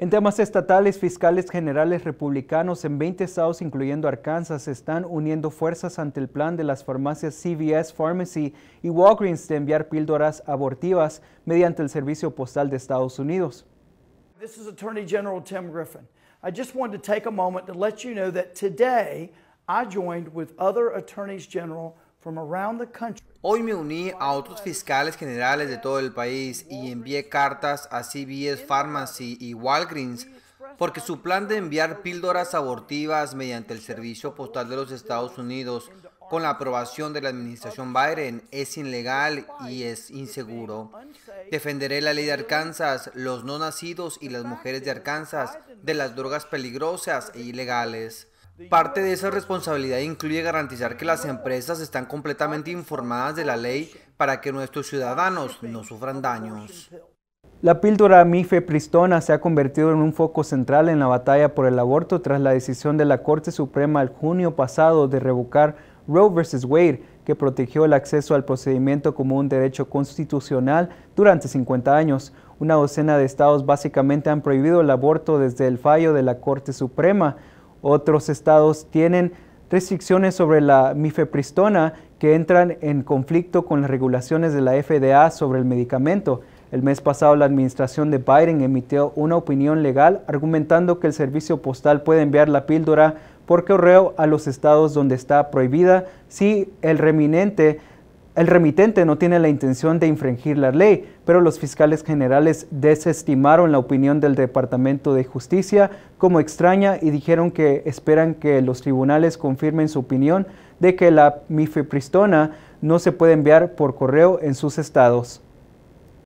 En temas estatales, fiscales generales republicanos en 20 estados, incluyendo Arkansas, están uniendo fuerzas ante el plan de las farmacias CVS Pharmacy y Walgreens de enviar píldoras abortivas mediante el Servicio Postal de Estados Unidos. This is Attorney General Tim Griffin. I just wanted to take a moment to let you know that today I joined with other attorneys general Hoy me uní a otros fiscales generales de todo el país y envié cartas a CBS Pharmacy y Walgreens porque su plan de enviar píldoras abortivas mediante el Servicio Postal de los Estados Unidos con la aprobación de la administración Biden es ilegal y es inseguro. Defenderé la ley de Arkansas, los no nacidos y las mujeres de Arkansas de las drogas peligrosas e ilegales. Parte de esa responsabilidad incluye garantizar que las empresas están completamente informadas de la ley para que nuestros ciudadanos no sufran daños. La píldora mifepristona se ha convertido en un foco central en la batalla por el aborto tras la decisión de la Corte Suprema el junio pasado de revocar Roe vs. Wade, que protegió el acceso al procedimiento como un derecho constitucional durante 50 años. Una docena de estados básicamente han prohibido el aborto desde el fallo de la Corte Suprema. Otros estados tienen restricciones sobre la mifepristona que entran en conflicto con las regulaciones de la FDA sobre el medicamento. El mes pasado la administración de Biden emitió una opinión legal argumentando que el servicio postal puede enviar la píldora por correo a los estados donde está prohibida si el reminente el remitente no tiene la intención de infringir la ley, pero los fiscales generales desestimaron la opinión del Departamento de Justicia como extraña y dijeron que esperan que los tribunales confirmen su opinión de que la mifepristona no se puede enviar por correo en sus estados.